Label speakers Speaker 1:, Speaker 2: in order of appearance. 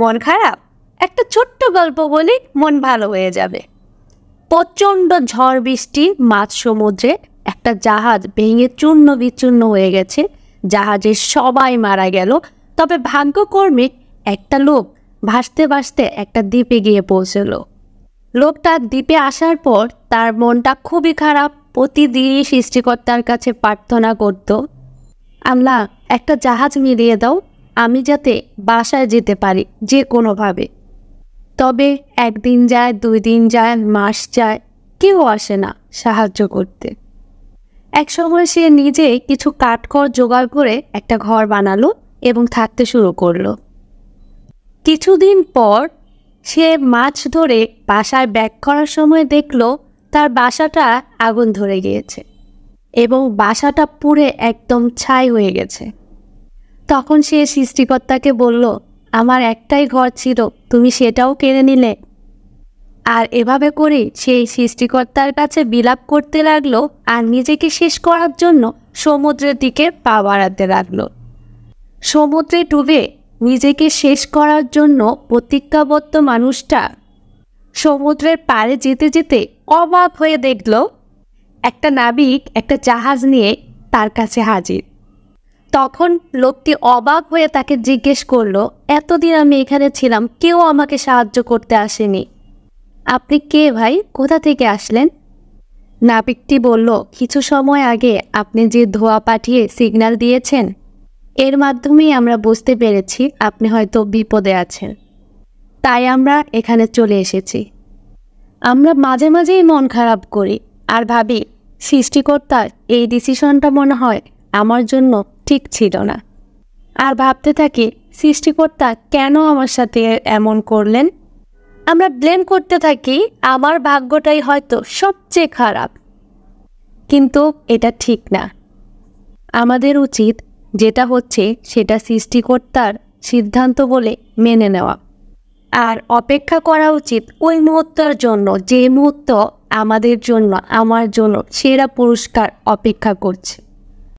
Speaker 1: মন খারাপ একটা ছোট্ট গল্প বলি মন ভালো হয়ে যাবে প্রচণ্ড ঝড় বৃষ্টি মাছ সমুদ্রে একটা জাহাজ ভেঙে চূর্ণ বিচূর্ণ হয়ে গেছে জাহাজে সবাই মারা গেল তবে ভাগ্যকর্মী একটা লোক ভাসতে ভাসতে একটা দ্বীপে গিয়ে পৌঁছল লোকটা দ্বীপে আসার পর তার মনটা খুবই খারাপ প্রতিদিনই সৃষ্টিকর্তার কাছে প্রার্থনা করত আমলা একটা জাহাজ মিলিয়ে দাও আমি যাতে বাসায় যেতে পারি যে কোনোভাবে তবে একদিন যায় দুই দিন যায় মাস যায় কেউ আসে না সাহায্য করতে একসময় সে নিজে কিছু কাঠখড় জোগাড় করে একটা ঘর বানালো এবং থাকতে শুরু করলো কিছুদিন পর সে মাছ ধরে বাসায় ব্যাক করার সময় দেখল তার বাসাটা আগুন ধরে গিয়েছে এবং বাসাটা পুড়ে একদম ছাই হয়ে গেছে তখন সে সৃষ্টিকর্তাকে বলল আমার একটাই ঘর ছিল তুমি সেটাও কেড়ে নিলে আর এভাবে করে সেই সৃষ্টিকর্তার কাছে বিলাপ করতে লাগলো আর নিজেকে শেষ করার জন্য সমুদ্রের দিকে পা বাড়াতে লাগলো সমুদ্রে ডুবে নিজেকে শেষ করার জন্য প্রতিজ্ঞাবদ্ধ মানুষটা সমুদ্রের পাড়ে যেতে যেতে অবাক হয়ে দেখল একটা নাবিক একটা জাহাজ নিয়ে তার কাছে হাজির তখন লোকটি অবাক হয়ে তাকে জিজ্ঞেস করলো এতদিন আমি এখানে ছিলাম কেউ আমাকে সাহায্য করতে আসেনি আপনি কে ভাই কোথা থেকে আসলেন নাবিকটি বলল কিছু সময় আগে আপনি যে ধোয়া পাঠিয়ে সিগন্যাল দিয়েছেন এর মাধ্যমেই আমরা বুঝতে পেরেছি আপনি হয়তো বিপদে আছেন তাই আমরা এখানে চলে এসেছি আমরা মাঝে মাঝেই মন খারাপ করি আর ভাবি সৃষ্টিকর্তার এই ডিসিশনটা মনে হয় আমার জন্য ঠিক ছিল না আর ভাবতে থাকি সৃষ্টিকর্তা কেন আমার সাথে এমন করলেন আমরা ব্লেম করতে থাকি আমার ভাগ্যটাই হয়তো সবচেয়ে খারাপ কিন্তু এটা ঠিক না আমাদের উচিত যেটা হচ্ছে সেটা সৃষ্টিকর্তার সিদ্ধান্ত বলে মেনে নেওয়া আর অপেক্ষা করা উচিত ওই মুহূর্তের জন্য যে মুহূর্ত আমাদের জন্য আমার জন্য সেরা পুরস্কার অপেক্ষা করছে